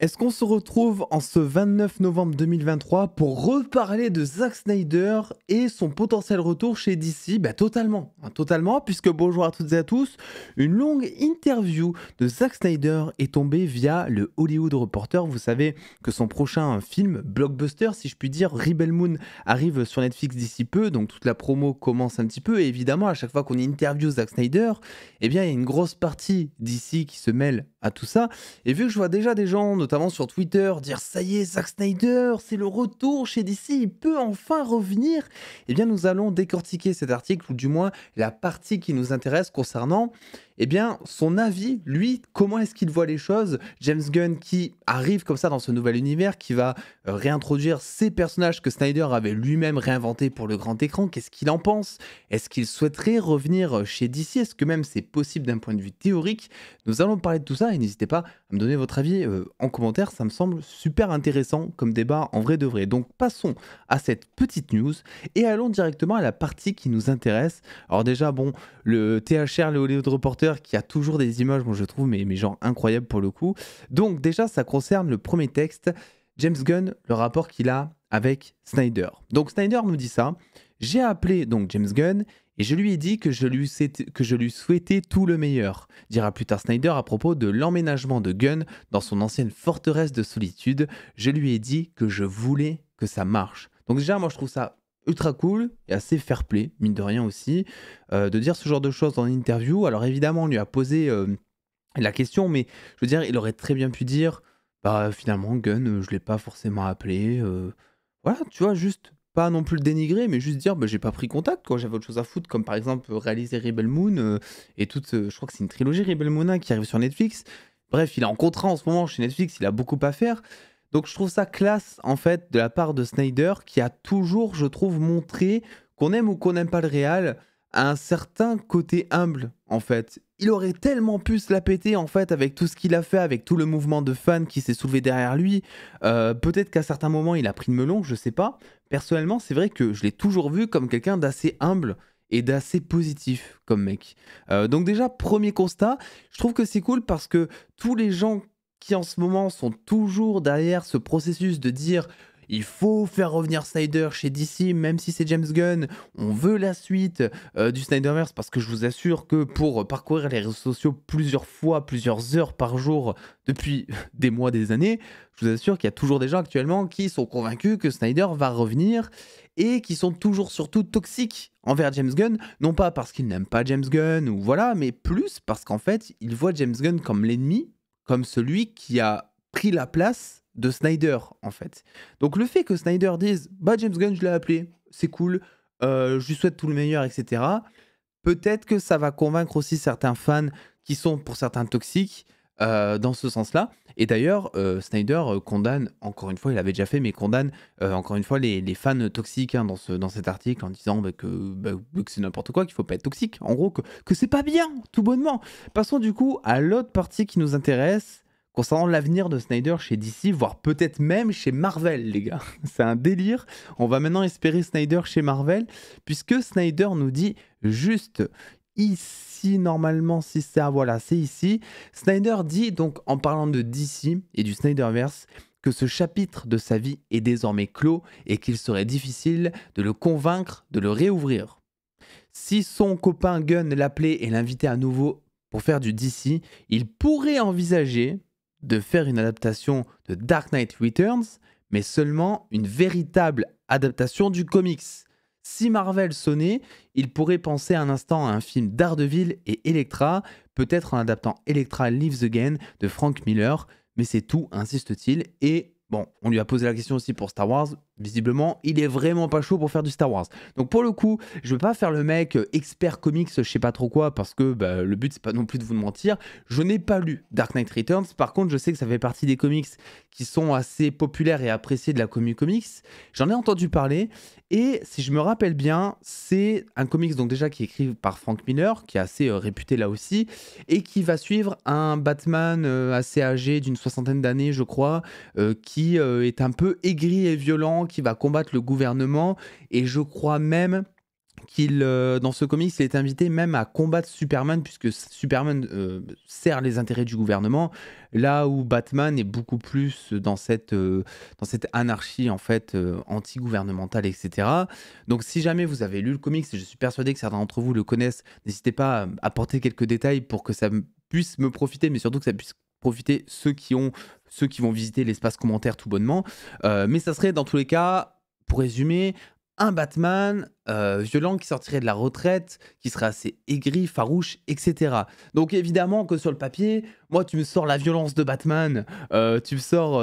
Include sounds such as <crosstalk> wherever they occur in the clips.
Est-ce qu'on se retrouve en ce 29 novembre 2023 pour reparler de Zack Snyder et son potentiel retour chez DC bah, ben, Totalement, hein, totalement, puisque bonjour à toutes et à tous, une longue interview de Zack Snyder est tombée via le Hollywood Reporter. Vous savez que son prochain film, blockbuster si je puis dire, Rebel Moon, arrive sur Netflix d'ici peu, donc toute la promo commence un petit peu, et évidemment à chaque fois qu'on interview Zack Snyder, eh bien il y a une grosse partie d'ici qui se mêle à tout ça, et vu que je vois déjà des gens, notamment sur Twitter, dire ça y est, Zack Snyder, c'est le retour chez DC, il peut enfin revenir. Eh bien, nous allons décortiquer cet article, ou du moins la partie qui nous intéresse concernant eh bien, son avis, lui, comment est-ce qu'il voit les choses James Gunn qui arrive comme ça dans ce nouvel univers, qui va euh, réintroduire ces personnages que Snyder avait lui-même réinventés pour le grand écran, qu'est-ce qu'il en pense Est-ce qu'il souhaiterait revenir euh, chez DC Est-ce que même c'est possible d'un point de vue théorique Nous allons parler de tout ça et n'hésitez pas à me donner votre avis euh, en commentaire, ça me semble super intéressant comme débat en vrai de vrai. Donc passons à cette petite news et allons directement à la partie qui nous intéresse. Alors déjà, bon, le THR, le Hollywood Reporter, qui a toujours des images, moi je trouve, mais, mais genre incroyables pour le coup. Donc déjà, ça concerne le premier texte, James Gunn, le rapport qu'il a avec Snyder. Donc Snyder nous dit ça. J'ai appelé donc James Gunn et je lui ai dit que je lui, que je lui souhaitais tout le meilleur, dira plus tard Snyder à propos de l'emménagement de Gunn dans son ancienne forteresse de solitude. Je lui ai dit que je voulais que ça marche. Donc déjà, moi je trouve ça ultra cool et assez fair play, mine de rien aussi, euh, de dire ce genre de choses dans une interview. Alors évidemment, on lui a posé euh, la question, mais je veux dire, il aurait très bien pu dire, bah finalement, Gun, euh, je l'ai pas forcément appelé. voilà, tu vois, juste pas non plus le dénigrer, mais juste dire, bah, j'ai pas pris contact, quoi, j'avais autre chose à foutre, comme par exemple réaliser Rebel Moon, et toute, je crois que c'est une trilogie Rebel Moon qui arrive sur Netflix. Bref, il est en contrat en ce moment chez Netflix, il a beaucoup à faire. Donc je trouve ça classe en fait de la part de Snyder qui a toujours, je trouve, montré qu'on aime ou qu'on n'aime pas le Real un certain côté humble en fait. Il aurait tellement pu se la péter en fait avec tout ce qu'il a fait, avec tout le mouvement de fans qui s'est soulevé derrière lui. Euh, peut-être qu'à certains moments il a pris le melon, je sais pas. Personnellement, c'est vrai que je l'ai toujours vu comme quelqu'un d'assez humble et d'assez positif comme mec. Euh, donc déjà, premier constat, je trouve que c'est cool parce que tous les gens qui en ce moment sont toujours derrière ce processus de dire il faut faire revenir Snyder chez DC, même si c'est James Gunn. On veut la suite euh, du Snyderverse parce que je vous assure que pour parcourir les réseaux sociaux plusieurs fois, plusieurs heures par jour depuis <laughs> des mois, des années, je vous assure qu'il y a toujours des gens actuellement qui sont convaincus que Snyder va revenir et qui sont toujours surtout toxiques envers James Gunn, non pas parce qu'ils n'aiment pas James Gunn ou voilà, mais plus parce qu'en fait, ils voient James Gunn comme l'ennemi comme celui qui a pris la place de Snyder, en fait. Donc le fait que Snyder dise Bah, James Gunn, je l'ai appelé, c'est cool, euh, je lui souhaite tout le meilleur, etc. Peut-être que ça va convaincre aussi certains fans qui sont pour certains toxiques euh, dans ce sens-là. Et d'ailleurs, euh, Snyder euh, condamne, encore une fois, il avait déjà fait, mais condamne encore une fois les, fans toxiques hein, dans, ce, dans cet article en disant bah, bah, bah, que, c'est n'importe quoi, qu'il faut pas être toxique. En gros, que, que c'est pas bien, tout bonnement. Passons du coup à l'autre partie qui nous intéresse concernant l'avenir de Snyder chez DC, voire peut-être même chez Marvel, les gars. <laughs> C'est un délire. On va maintenant espérer Snyder chez Marvel, puisque Snyder nous dit juste ici si normalement, c'est ça, voilà, c'est ici. Snyder dit donc en parlant de DC et du Snyderverse que ce chapitre de sa vie est désormais clos et qu'il serait difficile de le convaincre de le réouvrir. Si son copain Gunn l'appelait et l'invitait à nouveau pour faire du DC, il pourrait envisager de faire une adaptation de Dark Knight Returns, mais seulement une véritable adaptation du comics. Si Marvel sonnait, il pourrait penser un instant à un film d'Ardeville et Electra, peut-être en adaptant Electra Lives Again de Frank Miller, mais c'est tout, insiste-t-il. Et bon, on lui a posé la question aussi pour Star Wars, visiblement, il est vraiment pas chaud pour faire du Star Wars. Donc pour le coup, je vais pas faire le mec euh, expert comics, je sais pas trop quoi, parce que bah, le but c'est pas non plus de vous mentir. Je n'ai pas lu Dark Knight Returns. Par contre, je sais que ça fait partie des comics qui sont assez populaires et appréciés de la commu comics. J'en ai entendu parler et si je me rappelle bien, c'est un comics donc déjà qui est écrit par Frank Miller, qui est assez euh, réputé là aussi, et qui va suivre un Batman euh, assez âgé d'une soixantaine d'années, je crois, qui est un peu aigri et violent qui va combattre le gouvernement et je crois même qu'il euh, dans ce comics il est invité même à combattre Superman puisque Superman euh, sert les intérêts du gouvernement là où Batman est beaucoup plus dans cette euh, dans cette anarchie en fait anti-gouvernementale etc donc si jamais vous avez lu le comics et je suis persuadé que certains d'entre vous le connaissent n'hésitez pas à apporter quelques détails pour que ça puisse me profiter mais surtout que ça puisse profiter ceux qui, ont, ceux qui vont visiter l'espace commentaire tout bonnement. Euh, mais ça serait dans tous les cas, pour résumer, un Batman euh, violent qui sortirait de la retraite, qui serait assez aigri, farouche, etc. Donc évidemment que sur le papier, moi tu me sors la violence de Batman, euh, tu me sors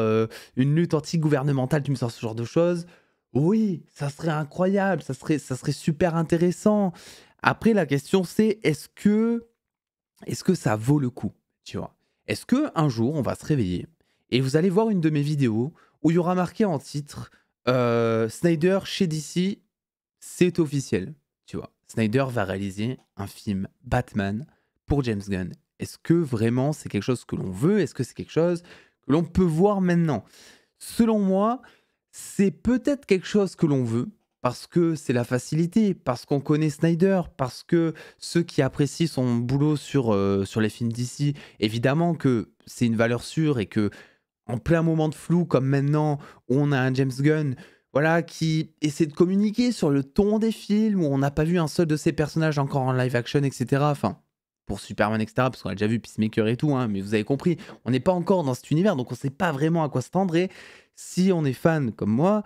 une lutte anti-gouvernementale, tu me sors ce genre de choses. Oui, ça serait incroyable, ça serait, ça serait super intéressant. Après la question c'est est-ce que, est-ce que ça vaut le coup, tu vois est-ce que un jour on va se réveiller et vous allez voir une de mes vidéos où il y aura marqué en titre euh, Snyder chez DC, c'est officiel, tu vois. Snyder va réaliser un film Batman pour James Gunn. Est-ce que vraiment c'est quelque chose que l'on veut Est-ce que c'est quelque chose que l'on peut voir maintenant Selon moi, c'est peut-être quelque chose que l'on veut, parce que c'est la facilité, parce qu'on connaît Snyder, parce que ceux qui apprécient son boulot sur, euh, sur les films d'ici, évidemment que c'est une valeur sûre et que en plein moment de flou comme maintenant, on a un James Gunn voilà, qui essaie de communiquer sur le ton des films, où on n'a pas vu un seul de ses personnages encore en live action, etc. Enfin, pour Superman, etc., parce qu'on a déjà vu Peacemaker et tout, hein, mais vous avez compris, on n'est pas encore dans cet univers, donc on ne sait pas vraiment à quoi se tendre. Et si on est fan comme moi,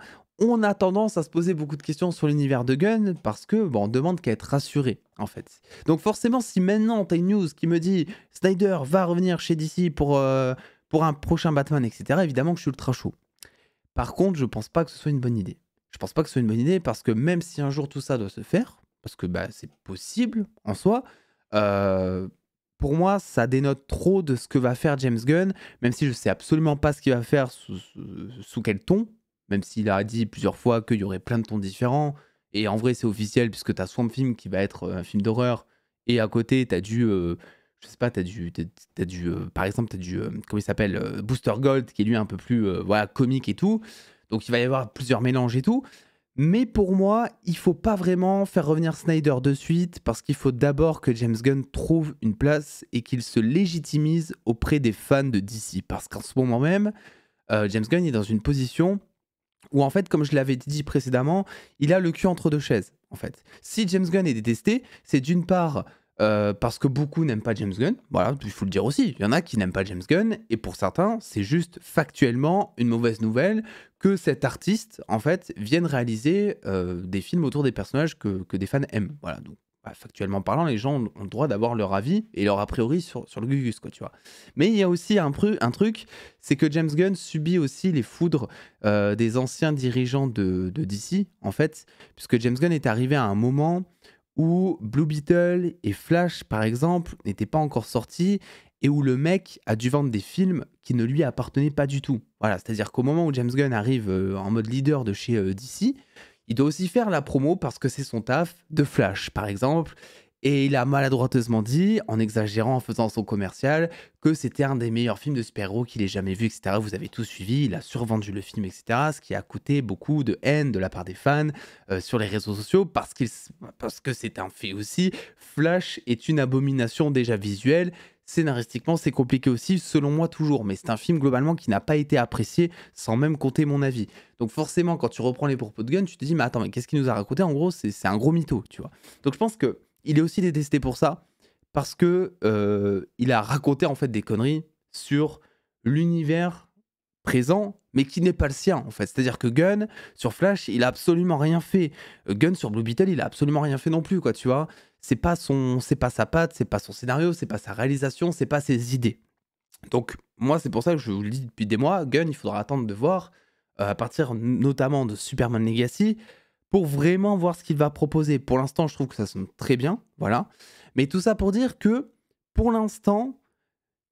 on a tendance à se poser beaucoup de questions sur l'univers de Gunn, parce que bon, on demande qu'à être rassuré en fait. Donc forcément, si maintenant a une news qui me dit Snyder va revenir chez DC pour, euh, pour un prochain Batman, etc., évidemment que je suis ultra chaud. Par contre, je pense pas que ce soit une bonne idée. Je pense pas que ce soit une bonne idée parce que même si un jour tout ça doit se faire, parce que bah, c'est possible en soi, euh, pour moi, ça dénote trop de ce que va faire James Gunn, même si je sais absolument pas ce qu'il va faire sous quel ton, même s'il a dit plusieurs fois qu'il y aurait plein de tons différents. Et en vrai, c'est officiel puisque t'as Swamp Film qui va être euh, un film d'horreur. Et à côté, t'as du. Euh, je sais pas, t'as du. as, du euh, par exemple, t'as du. comment il s'appelle Booster Gold qui est lui un peu plus voilà, comique et tout. Donc il va y avoir plusieurs mélanges et tout. Mais pour moi, il faut pas vraiment faire revenir Snyder de suite parce qu'il faut d'abord que James Gunn trouve une place et qu'il se légitimise auprès des fans de DC. Parce qu'en ce moment même, James Gunn est dans une position où en fait, comme je l'avais dit précédemment, il a le cul entre deux chaises. En fait, si James Gunn est détesté, c'est d'une part euh, parce que beaucoup n'aiment pas James Gunn. Voilà, il faut le dire aussi. Il y en a qui n'aiment pas James Gunn, et pour certains, c'est juste factuellement une mauvaise nouvelle que cet artiste, en fait, vienne réaliser euh, des films autour des personnages que, que des fans aiment. Voilà, donc bah, factuellement parlant, les gens ont, le droit d'avoir leur avis et leur a priori sur, le Gugus, quoi, tu vois. Mais il y a aussi un, truc, c'est que James Gunn subit aussi les foudres euh, des anciens dirigeants de, de, DC, en fait, puisque James Gunn est arrivé à un moment où Blue Beetle et Flash, par exemple, n'étaient pas encore sortis et où le mec a dû vendre des films qui ne lui appartenaient pas du tout. Voilà, c'est-à-dire qu'au moment où James Gunn arrive euh, en mode leader de chez euh, DC, il doit aussi faire la promo parce que c'est son taf de Flash, par exemple. Et il a maladroiteusement dit, en exagérant en faisant son commercial, que c'était un des meilleurs films de super-héros qu'il ait jamais vu, etc. Vous avez tous suivi, il a survendu le film, etc. Ce qui a coûté beaucoup de haine de la part des fans euh, sur les réseaux sociaux parce, parce que c'est un fait aussi. Flash est une abomination déjà visuelle. Scénaristiquement, c'est compliqué aussi, selon moi toujours, mais c'est un film globalement qui n'a pas été apprécié sans même compter mon avis. Donc forcément, quand tu reprends les propos de gun, tu te dis, mais attends, mais qu'est-ce qu'il nous a raconté En gros, c'est un gros mytho, tu vois. Donc je pense que il est aussi détesté pour ça, parce que euh, il a raconté en fait des conneries sur l'univers présent, mais qui n'est pas le sien en fait. C'est-à-dire que Gunn sur Flash, il a absolument rien fait. Gunn sur Blue Beetle, il a absolument rien fait non plus, quoi, tu vois. C'est pas son, c'est pas sa patte, c'est pas son scénario, c'est pas sa réalisation, c'est pas ses idées. Donc moi, c'est pour ça que je vous le dis depuis des mois, Gunn, il faudra attendre de voir euh, à partir notamment de Superman Legacy pour vraiment voir ce qu'il va proposer. Pour l'instant, je trouve que ça sonne très bien, voilà. Mais tout ça pour dire que pour l'instant,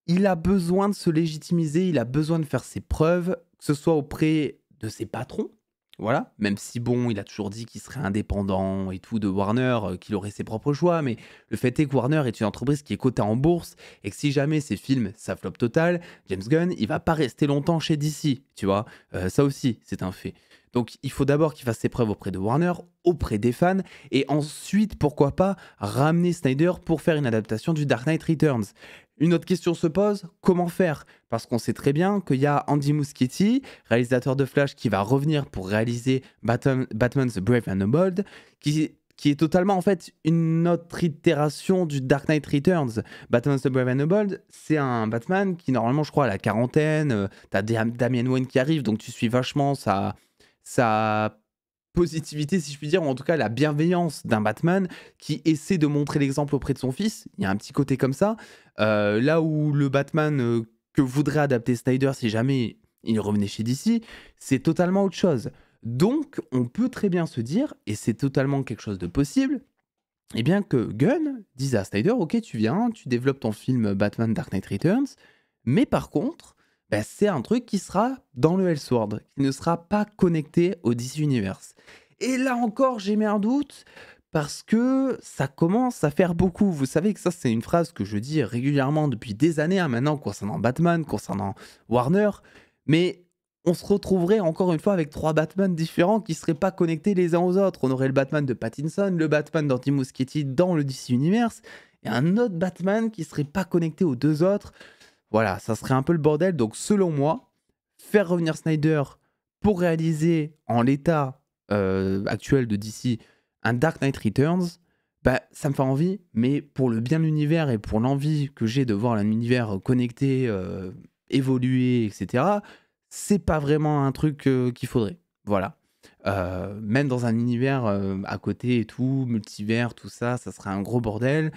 il a besoin de se légitimiser, il a besoin de faire ses preuves, que ce soit auprès de ses patrons, voilà, même si bon, il a toujours dit qu'il serait indépendant et tout de Warner, euh, qu'il aurait ses propres choix, mais le fait est que Warner est une entreprise qui est cotée en bourse et que si jamais ses films ça flop total, James Gunn, il va pas rester longtemps chez DC, tu vois. Euh, ça aussi, c'est un fait. Donc il faut d'abord qu'il fasse ses preuves auprès de Warner, auprès des fans, et ensuite, pourquoi pas, ramener Snyder pour faire une adaptation du Dark Knight Returns. Une autre question se pose, comment faire Parce qu'on sait très bien qu'il y a Andy Muschietti, réalisateur de Flash, qui va revenir pour réaliser Batman, The Brave and the Bold, qui qui est totalement en fait une autre itération du Dark Knight Returns. Batman The Brave and the Bold, c'est un Batman qui normalement je crois à la quarantaine, tu euh, t'as Damien Wayne qui arrive, donc tu suis vachement ça sa positivité, si je puis dire, ou en tout cas la bienveillance d'un Batman qui essaie de montrer l'exemple auprès de son fils. Il y a un petit côté comme ça. Euh, là où le Batman euh, que voudrait adapter Snyder si jamais il revenait chez DC, c'est totalement autre chose. Donc, on peut très bien se dire, et c'est totalement quelque chose de possible, eh bien que Gunn dise à Snyder, ok, tu viens, tu développes ton film Batman Dark Knight Returns, mais par contre, bah, c'est un truc qui sera dans le Sword, qui ne sera pas connecté au DC Universe. Et là encore, j'ai mis un doute parce que ça commence à faire beaucoup. Vous savez que ça, c'est une phrase que je dis régulièrement depuis des années hein, maintenant concernant Batman, concernant Warner, mais on se retrouverait encore une fois avec trois Batman différents qui ne seraient pas connectés les uns aux autres. On aurait le Batman de Pattinson, le Batman d'Anti-Muschietti dans le DC Universe, et un autre Batman qui ne serait pas connecté aux deux autres. Voilà, ça serait un peu le bordel. Donc selon moi, faire revenir Snyder pour réaliser en l'état euh, actuel de DC un Dark Knight Returns, bah, ça me fait envie, mais pour le bien de l'univers et pour l'envie que j'ai de voir l'univers connecté, euh, évoluer, etc., c'est pas vraiment un truc euh, qu'il faudrait. Voilà. même dans un univers à côté et tout, multivers, tout ça, ça serait un gros bordel.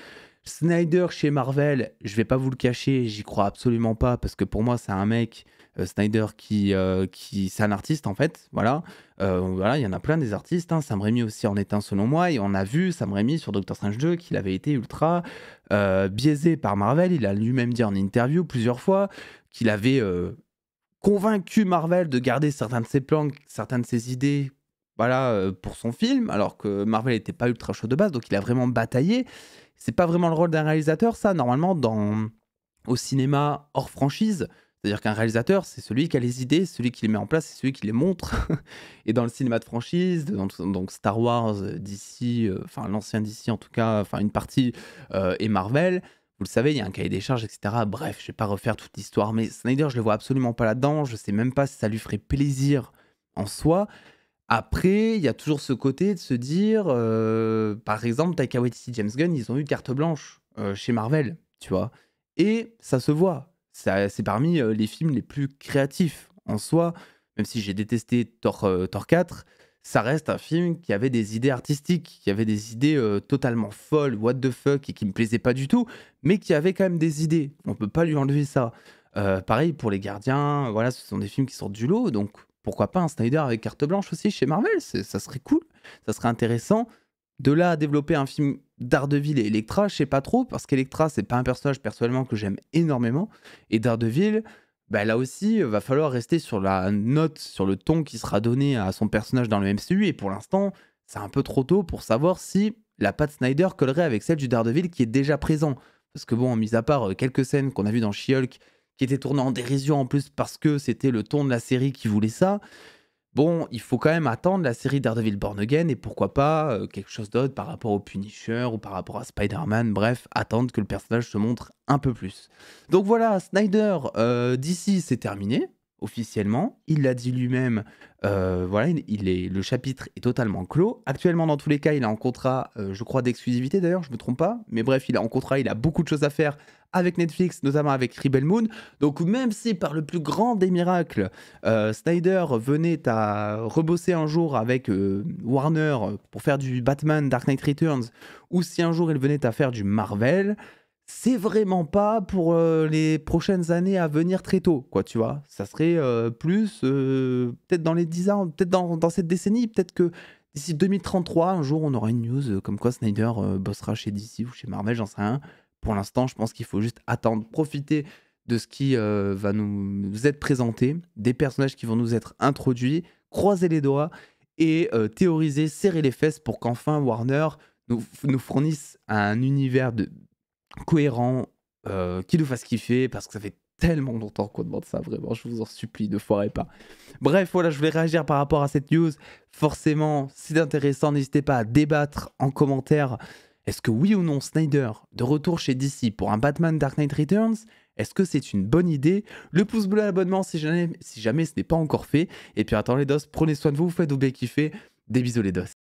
Snyder chez Marvel, je vais pas vous le cacher, j'y crois absolument pas parce que pour moi c'est un mec euh, Snyder qui euh, qui c'est un artiste en fait, voilà. Euh, voilà, il y en a plein des artistes, hein. Sam Raimi aussi en est un selon moi et on a vu Sam Raimi sur Doctor Strange 2 qu'il avait été ultra biaisé par Marvel, il a lui-même dit en interview plusieurs fois qu'il avait convaincu Marvel de garder certains de ses plans, certaines de ses idées voilà pour son film alors que Marvel n'était pas ultra chaud de base donc il a vraiment bataillé c'est pas vraiment le rôle d'un réalisateur, ça. Normalement, dans au cinéma hors franchise, c'est-à-dire qu'un réalisateur, c'est celui qui a les idées, celui qui les met en place, c'est celui qui les montre. <laughs> et dans le cinéma de franchise, donc Star Wars, euh, DC, euh, enfin l'ancien DC en tout cas, enfin une partie, et euh, Marvel, vous le savez, il y a un cahier des charges, etc. Bref, je vais pas refaire toute l'histoire, mais Snyder, je le vois absolument pas là-dedans. Je sais même pas si ça lui ferait plaisir en soi. Après, il y a toujours ce côté de se dire, euh, par exemple, Taika Waititi, James Gunn, ils ont eu carte blanche euh, chez Marvel, tu vois. Et ça se voit. C'est parmi euh, les films les plus créatifs en soi. Même si j'ai détesté Thor, Thor 4, ça reste un film qui avait des idées artistiques, qui avait des idées totalement folles, what the fuck, et qui me plaisait pas du tout, mais qui avait quand même des idées. On peut pas lui enlever ça. pareil pour Les Gardiens, voilà, ce sont des films qui sortent du lot, donc pourquoi pas un Snyder avec carte blanche aussi chez Marvel Ça serait cool, ça serait intéressant. De là à développer un film Daredevil et Electra, je sais pas trop, parce qu'Electra, c'est pas un personnage personnellement que j'aime énormément. Et Daredevil, bah, là aussi, va falloir rester sur la note, sur le ton qui sera donné à son personnage dans le MCU. Et pour l'instant, c'est un peu trop tôt pour savoir si la patte Snyder collerait avec celle du Daredevil qui est déjà présent. Parce que bon, mis à part euh, quelques scènes qu'on a vues dans She-Hulk qui était tourné en dérision en plus parce que c'était le ton de la série qui voulait ça. Bon, il faut quand même attendre la série Daredevil Born Again et pourquoi pas euh, quelque chose d'autre par rapport au Punisher ou par rapport à Spider-Man, bref, attendre que le personnage se montre un peu plus. Donc voilà, Snyder, euh, d'ici c'est terminé, officiellement. Il l'a dit lui-même. Euh, voilà, il est, le chapitre est totalement clos. Actuellement, dans tous les cas, il a en contrat, euh, je crois, d'exclusivité d'ailleurs, je ne me trompe pas. Mais bref, il est en contrat, il a beaucoup de choses à faire avec Netflix, notamment avec Rebel Moon. Donc, même si par le plus grand des miracles, euh, Snyder venait à rebosser un jour avec Warner pour faire du Batman Dark Knight Returns, ou si un jour il venait à faire du Marvel, c'est vraiment pas pour euh, les prochaines années à venir très tôt, quoi, tu vois. Ça serait euh, plus, euh, peut-être dans les 10 ans, peut-être dans, cette décennie, peut-être que d'ici 2033, un jour, on aura une news comme quoi Snyder bossera chez DC ou chez Marvel, j'en sais rien. Pour l'instant, je pense qu'il faut juste attendre, profiter de ce qui va nous, être présenté, des personnages qui vont nous être introduits, croiser les doigts et théoriser, serrer les fesses pour qu'enfin Warner nous, nous fournisse un univers de cohérent, euh, qui nous fasse kiffer, parce que ça fait tellement longtemps qu'on demande ça, vraiment, je vous en supplie, ne foirez pas. Bref, voilà, je voulais réagir par rapport à cette news. Forcément, c'est intéressant, n'hésitez pas à débattre en commentaire. Est-ce que oui ou non Snyder, de retour chez DC pour un Batman Dark Knight Returns, est-ce que c'est une bonne idée Le pouce bleu à l'abonnement si jamais, si jamais ce n'est pas encore fait. Et puis attends les dos, prenez soin de vous, vous faites vous kiffer. Des bisous les dos.